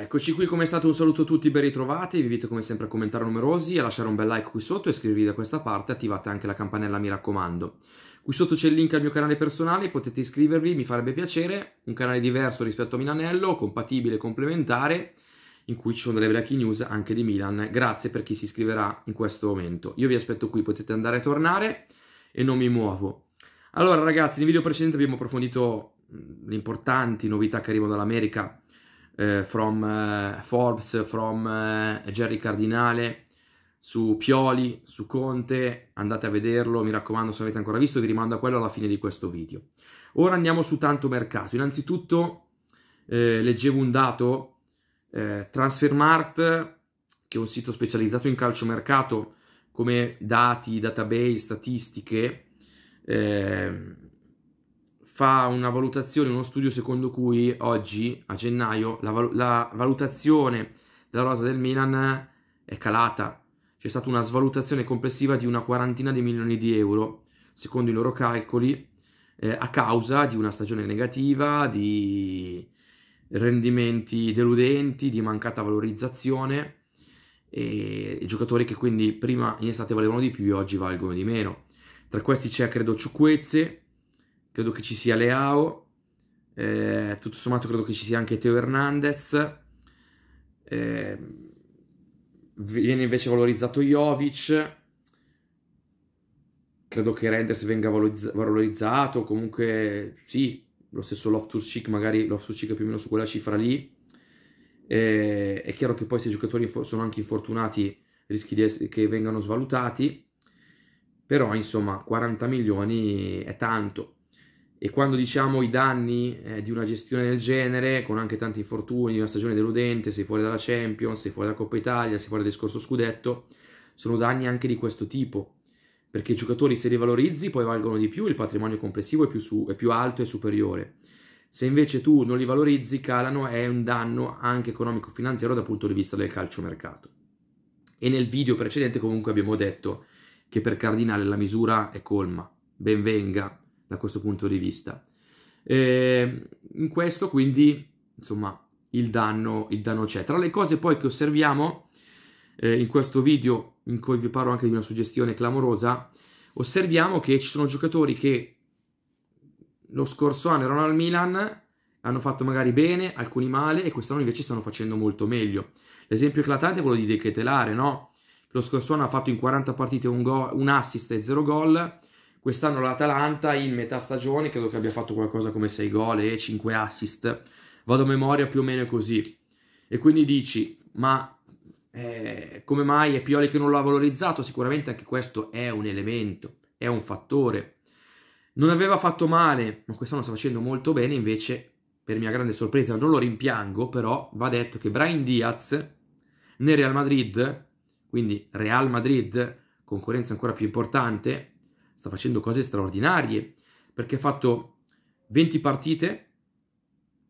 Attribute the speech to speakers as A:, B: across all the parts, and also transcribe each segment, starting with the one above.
A: Eccoci qui, come è stato Un saluto a tutti, ben ritrovati. Vi invito come sempre a commentare numerosi, a lasciare un bel like qui sotto, iscrivervi da questa parte, attivate anche la campanella, mi raccomando. Qui sotto c'è il link al mio canale personale, potete iscrivervi, mi farebbe piacere. Un canale diverso rispetto a Milanello, compatibile, complementare, in cui ci sono delle breaking news anche di Milan. Grazie per chi si iscriverà in questo momento. Io vi aspetto qui, potete andare e tornare e non mi muovo. Allora ragazzi, nel video precedente abbiamo approfondito le importanti novità che arrivano dall'America eh, from eh, Forbes, from eh, Jerry Cardinale, su Pioli, su Conte, andate a vederlo, mi raccomando se avete ancora visto, vi rimando a quello alla fine di questo video. Ora andiamo su tanto mercato, innanzitutto eh, leggevo un dato, eh, Transfermart, che è un sito specializzato in calciomercato, come dati, database, statistiche, ehm, fa una valutazione, uno studio secondo cui oggi, a gennaio, la, val- la valutazione della rosa del Milan è calata. C'è stata una svalutazione complessiva di una quarantina di milioni di euro, secondo i loro calcoli, eh, a causa di una stagione negativa, di rendimenti deludenti, di mancata valorizzazione e giocatori che quindi prima in estate valevano di più e oggi valgono di meno. Tra questi c'è credo Ciucquezze, credo che ci sia Leao, eh, tutto sommato credo che ci sia anche Teo Hernandez, eh, viene invece valorizzato Jovic, credo che Renders venga valorizzato, comunque sì, lo stesso Loftus Chic, magari Loftus Chic è più o meno su quella cifra lì, eh, è chiaro che poi se i giocatori sono anche infortunati rischi essere, che vengano svalutati, però insomma 40 milioni è tanto, e quando diciamo i danni eh, di una gestione del genere, con anche tanti infortuni, una stagione deludente, sei fuori dalla Champions, sei fuori dalla Coppa Italia, sei fuori dal discorso scudetto, sono danni anche di questo tipo. Perché i giocatori se li valorizzi poi valgono di più, il patrimonio complessivo è più, su, è più alto e superiore. Se invece tu non li valorizzi, calano, è un danno anche economico-finanziario dal punto di vista del calciomercato. E nel video precedente comunque abbiamo detto che per Cardinale la misura è colma, ben venga, da questo punto di vista. E in questo quindi, insomma, il danno, il danno c'è. Tra le cose poi che osserviamo eh, in questo video, in cui vi parlo anche di una suggestione clamorosa, osserviamo che ci sono giocatori che lo scorso anno erano al Milan, hanno fatto magari bene, alcuni male, e quest'anno invece stanno facendo molto meglio. L'esempio eclatante è quello di De Ketelare, no? Lo scorso anno ha fatto in 40 partite un, go- un assist e 0 gol, Quest'anno l'Atalanta in metà stagione credo che abbia fatto qualcosa come 6 gol e 5 assist. Vado a memoria più o meno così. E quindi dici, ma eh, come mai è Pioli che non l'ha valorizzato? Sicuramente anche questo è un elemento, è un fattore. Non aveva fatto male, ma quest'anno sta facendo molto bene, invece per mia grande sorpresa non lo rimpiango, però va detto che Brian Diaz nel Real Madrid, quindi Real Madrid, concorrenza ancora più importante, sta facendo cose straordinarie, perché ha fatto 20 partite,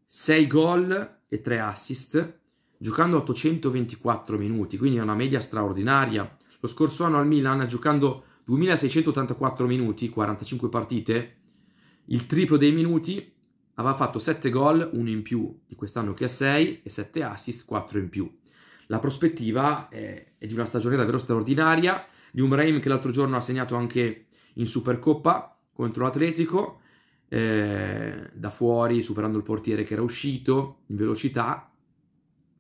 A: 6 gol e 3 assist, giocando 824 minuti, quindi è una media straordinaria. Lo scorso anno al Milan, giocando 2684 minuti, 45 partite, il triplo dei minuti, aveva fatto 7 gol, 1 in più di quest'anno che ha 6, e 7 assist, 4 in più. La prospettiva è, è di una stagione davvero straordinaria, di un Brahim che l'altro giorno ha segnato anche in Supercoppa contro l'Atletico, eh, da fuori superando il portiere che era uscito in velocità.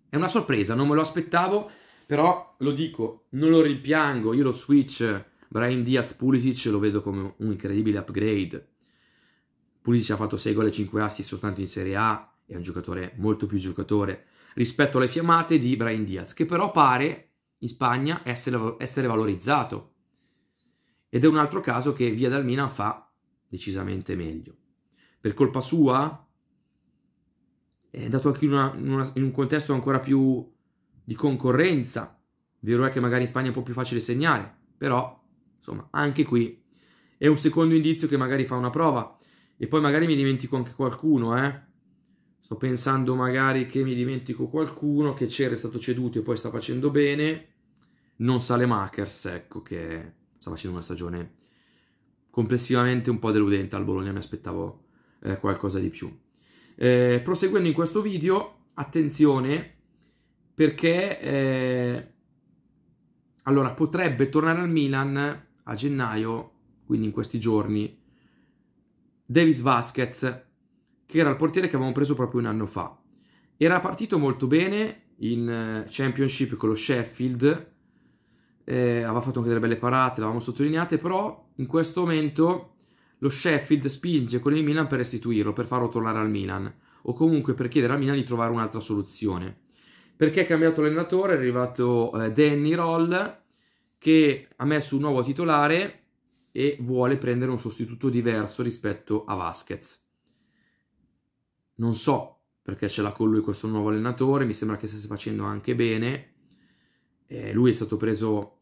A: È una sorpresa, non me lo aspettavo, però lo dico, non lo rimpiango, io lo switch Brian Diaz Pulisic lo vedo come un incredibile upgrade. Pulisic ha fatto 6 gol e 5 assist soltanto in Serie A, è un giocatore molto più giocatore rispetto alle fiammate di Brian Diaz, che però pare in Spagna essere, essere valorizzato ed è un altro caso che Via dal Milan fa decisamente meglio. Per colpa sua è andato anche in, una, in, una, in un contesto ancora più di concorrenza. Vero è che magari in Spagna è un po' più facile segnare, però insomma anche qui è un secondo indizio che magari fa una prova. E poi magari mi dimentico anche qualcuno, eh. Sto pensando magari che mi dimentico qualcuno che c'era, è stato ceduto e poi sta facendo bene. Non Sale Makers, ecco, che sta facendo una stagione complessivamente un po' deludente al Bologna, mi aspettavo eh, qualcosa di più. Eh, proseguendo in questo video, attenzione perché eh, allora potrebbe tornare al Milan a gennaio, quindi in questi giorni, Davis Vasquez, che era il portiere che avevamo preso proprio un anno fa. Era partito molto bene in eh, Championship con lo Sheffield, eh, aveva fatto anche delle belle parate, l'avevamo sottolineate, però in questo momento lo Sheffield spinge con il Milan per restituirlo, per farlo tornare al Milan, o comunque per chiedere al Milan di trovare un'altra soluzione. Perché è cambiato l'allenatore, è arrivato eh, Danny Roll, che ha messo un nuovo titolare e vuole prendere un sostituto diverso rispetto a Vasquez. Non so perché ce l'ha con lui questo nuovo allenatore, mi sembra che stesse facendo anche bene. Eh, lui è stato preso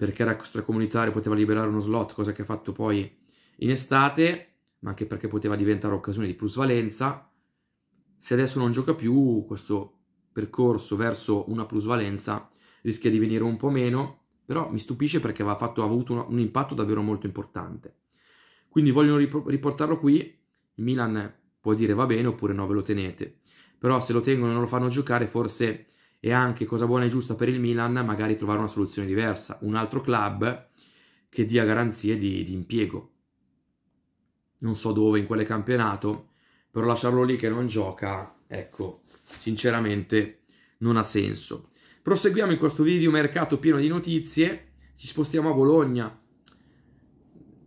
A: perché era extracomunitario, poteva liberare uno slot, cosa che ha fatto poi in estate, ma anche perché poteva diventare occasione di plusvalenza. Se adesso non gioca più, questo percorso verso una plusvalenza rischia di venire un po' meno, però mi stupisce perché ha, fatto, ha avuto un, impatto davvero molto importante. Quindi vogliono riportarlo qui, Milan può dire va bene oppure no, ve lo tenete. Però se lo tengono e non lo fanno giocare, forse e anche cosa buona e giusta per il Milan magari trovare una soluzione diversa, un altro club che dia garanzie di, di impiego. Non so dove, in quale campionato, però lasciarlo lì che non gioca, ecco, sinceramente non ha senso. Proseguiamo in questo video mercato pieno di notizie, ci spostiamo a Bologna.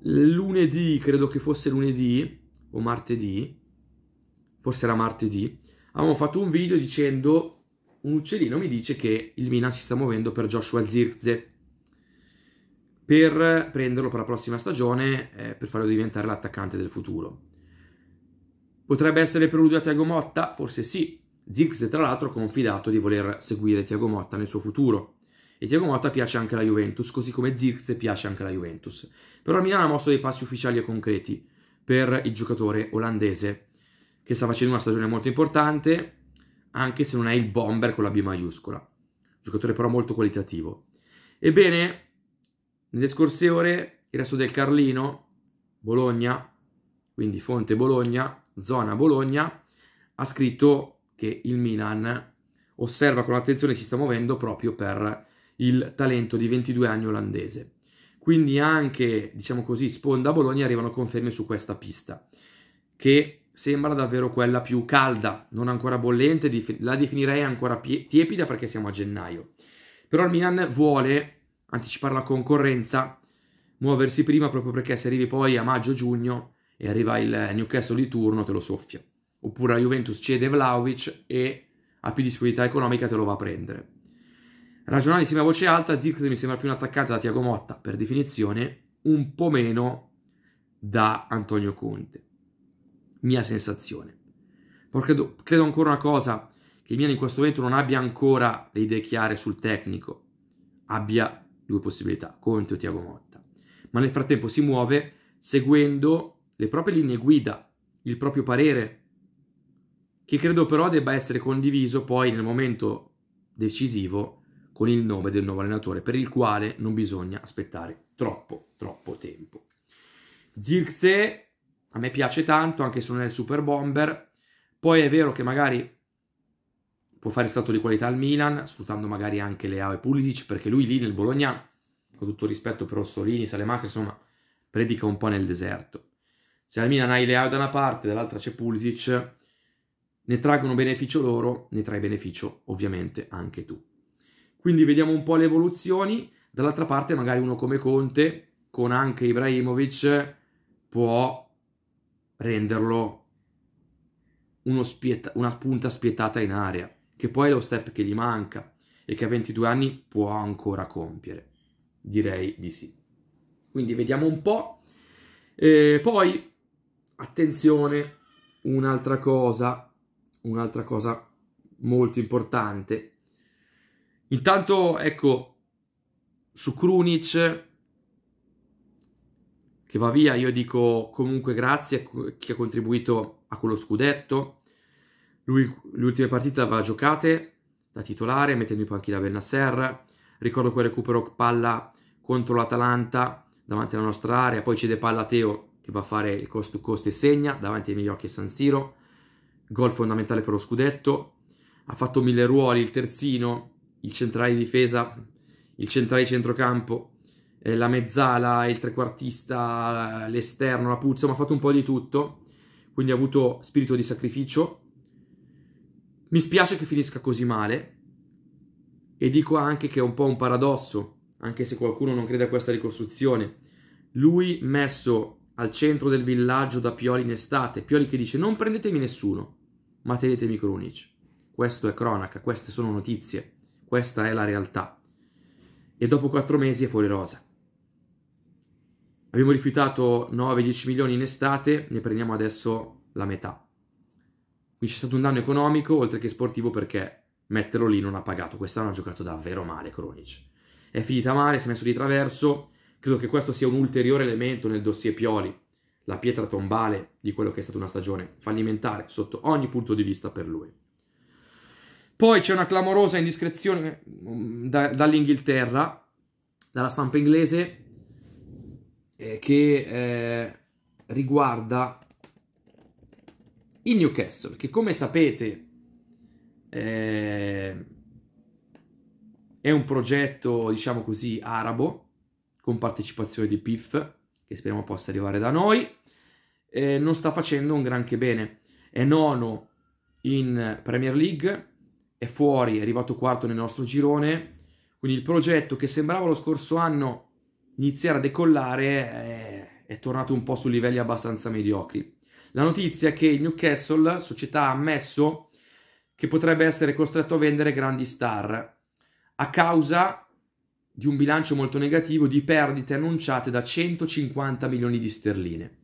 A: Lunedì, credo che fosse lunedì o martedì, forse era martedì, avevamo fatto un video dicendo un uccellino mi dice che il Mina si sta muovendo per Joshua Zirze per prenderlo per la prossima stagione eh, per farlo diventare l'attaccante del futuro. Potrebbe essere preludio a Tiago Motta? Forse sì. Zirze, tra l'altro, ha confidato di voler seguire Tiago Motta nel suo futuro. E Tiago Motta piace anche alla Juventus, così come Zirze piace anche alla Juventus. Però il Milan ha mosso dei passi ufficiali e concreti per il giocatore olandese, che sta facendo una stagione molto importante, anche se non è il bomber con la B maiuscola. Giocatore però molto qualitativo. Ebbene, nelle scorse ore il resto del Carlino, Bologna, quindi Fonte Bologna, zona Bologna, ha scritto che il Milan osserva con attenzione si sta muovendo proprio per il talento di 22 anni olandese. Quindi anche, diciamo così, Sponda Bologna arrivano conferme su questa pista, che sembra davvero quella più calda, non ancora bollente, la definirei ancora tiepida perché siamo a gennaio. Però il Milan vuole anticipare la concorrenza, muoversi prima proprio perché se arrivi poi a maggio-giugno e arriva il Newcastle di turno te lo soffia. Oppure la Juventus cede Vlaovic e ha più disponibilità economica te lo va a prendere. Ragionare insieme a voce alta, Zirkzee mi sembra più un attaccante da Tiago Motta, per definizione, un po' meno da Antonio Conte mia sensazione. Credo, credo ancora una cosa, che il Milan in questo momento non abbia ancora le idee chiare sul tecnico, abbia due possibilità, Conte o Tiago Motta. Ma nel frattempo si muove seguendo le proprie linee guida, il proprio parere, che credo però debba essere condiviso poi nel momento decisivo con il nome del nuovo allenatore, per il quale non bisogna aspettare troppo, troppo tempo. Zirkzee a me piace tanto, anche se non è il super bomber. Poi è vero che magari può fare stato di qualità al Milan, sfruttando magari anche Leao e Pulisic, perché lui lì nel Bologna, con tutto rispetto per Orsolini, Salemacca, insomma, predica un po' nel deserto. Se al Milan hai Leao da una parte, dall'altra c'è Pulisic, ne traggono beneficio loro, ne trai beneficio ovviamente anche tu. Quindi vediamo un po' le evoluzioni, dall'altra parte magari uno come Conte, con anche Ibrahimovic, può renderlo spieta, una punta spietata in aria, che poi è lo step che gli manca e che a 22 anni può ancora compiere. Direi di sì. Quindi vediamo un po'. E poi, attenzione, un'altra cosa, un'altra cosa molto importante. Intanto, ecco, su Krunic che va via, io dico comunque grazie a chi ha contribuito a quello scudetto. Lui le ultime partite aveva giocate da titolare, mettendo in panchina Bennasser. Ricordo quel recupero palla contro l'Atalanta davanti alla nostra area, poi cede palla a Teo che va a fare il costo costo e segna davanti ai miei occhi a San Siro. Gol fondamentale per lo scudetto. Ha fatto mille ruoli, il terzino, il centrale di difesa, il centrale di centrocampo, eh, la mezzala, il trequartista, l'esterno, la puzza, ma ha fatto un po' di tutto, quindi ha avuto spirito di sacrificio. Mi spiace che finisca così male e dico anche che è un po' un paradosso, anche se qualcuno non crede a questa ricostruzione. Lui messo al centro del villaggio da Pioli in estate, Pioli che dice non prendetemi nessuno, ma tenetemi Krunic. Questo è cronaca, queste sono notizie, questa è la realtà. E dopo quattro mesi è fuori rosa. Abbiamo rifiutato 9-10 milioni in estate, ne prendiamo adesso la metà. Quindi c'è stato un danno economico oltre che sportivo perché metterlo lì non ha pagato. Quest'anno ha giocato davvero male Kronic. È finita male, si è messo di traverso. Credo che questo sia un ulteriore elemento nel dossier Pioli, la pietra tombale di quello che è stata una stagione fallimentare sotto ogni punto di vista per lui. Poi c'è una clamorosa indiscrezione mm, da, dall'Inghilterra, dalla stampa inglese, eh, che eh, riguarda il Newcastle, che come sapete eh, è un progetto, diciamo così, arabo, con partecipazione di PIF, che speriamo possa arrivare da noi, eh, non sta facendo un granché bene. È nono in Premier League, è fuori, è arrivato quarto nel nostro girone, quindi il progetto che sembrava lo scorso anno iniziare a decollare è, eh, è tornato un po' su livelli abbastanza mediocri. La notizia è che il Newcastle, società, ha ammesso che potrebbe essere costretto a vendere grandi star a causa di un bilancio molto negativo di perdite annunciate da 150 milioni di sterline.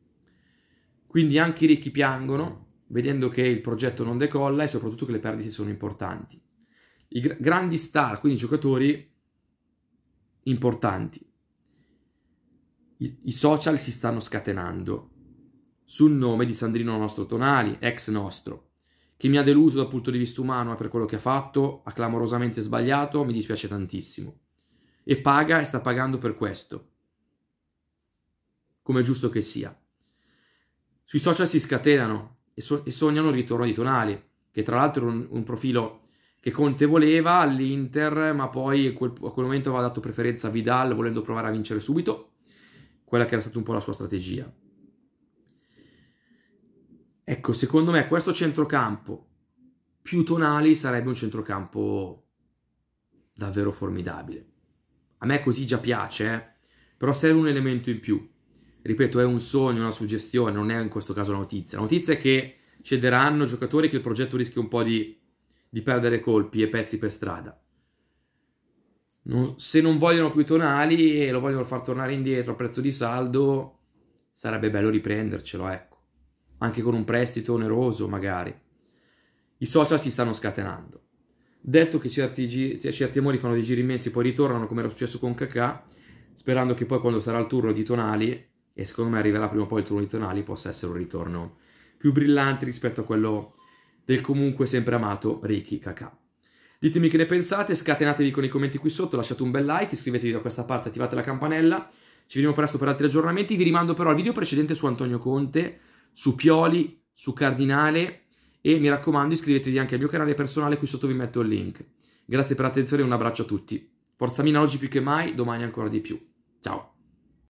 A: Quindi anche i ricchi piangono vedendo che il progetto non decolla e soprattutto che le perdite sono importanti. I gr- grandi star, quindi giocatori importanti, i, i social si stanno scatenando sul nome di Sandrino Nostro Tonali, ex nostro, che mi ha deluso dal punto di vista umano per quello che ha fatto, ha clamorosamente sbagliato, mi dispiace tantissimo. E paga e sta pagando per questo. Come è giusto che sia. Sui social si scatenano e, so e sognano il ritorno di Tonali, che tra l'altro era un, un profilo che Conte voleva all'Inter, ma poi quel, a quel momento aveva dato preferenza a Vidal volendo provare a vincere subito quella che era stata un po' la sua strategia. Ecco, secondo me questo centrocampo più tonali sarebbe un centrocampo davvero formidabile. A me così già piace, eh? però serve un elemento in più. Ripeto, è un sogno, una suggestione, non è in questo caso la notizia. La notizia è che cederanno giocatori che il progetto rischia un po' di, di perdere colpi e pezzi per strada non, se non vogliono più tonali e lo vogliono far tornare indietro a prezzo di saldo, sarebbe bello riprendercelo, ecco. Anche con un prestito oneroso, magari. I social si stanno scatenando. Detto che certi, certi amori fanno dei giri immensi, e poi ritornano, come era successo con Kakà, sperando che poi quando sarà il turno di Tonali, e secondo me arriverà prima o poi il turno di Tonali, possa essere un ritorno più brillante rispetto a quello del comunque sempre amato Ricky Kakà. Ditemi che ne pensate, scatenatevi con i commenti qui sotto, lasciate un bel like, iscrivetevi da questa parte, attivate la campanella. Ci vediamo presto per altri aggiornamenti. Vi rimando però al video precedente su Antonio Conte, su Pioli, su Cardinale e mi raccomando iscrivetevi anche al mio canale personale, qui sotto vi metto il link. Grazie per l'attenzione e un abbraccio a tutti. Forza Mina oggi più che mai, domani ancora di più. Ciao!